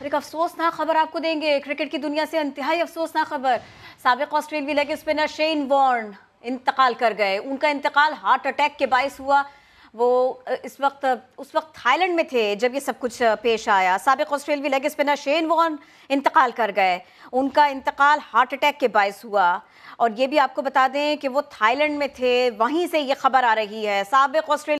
और एक अफसोसनाक खबर आपको देंगे क्रिकेट की दुनिया से इंतहाई अफसोसनाक खबर सबक ऑस्ट्रेलवी लेग स्पिनर शेन वॉर्न इंतकाल कर गए उनका इंतकाल हार्ट अटैक के बायस हुआ वो इस वक्त उस वक्त थाईलैंड में थे जब ये सब कुछ पेश आया सबक ऑस्ट्रेलवी लेग स्पिनर शेन वॉर्न इंतकाल कर गए उनका इंतकाल हार्ट अटैक के बायस हुआ और ये भी आपको बता दें कि वो थाईलैंड में थे वहीं से ये खबर आ रही है सबक ऑस्ट्रेलिया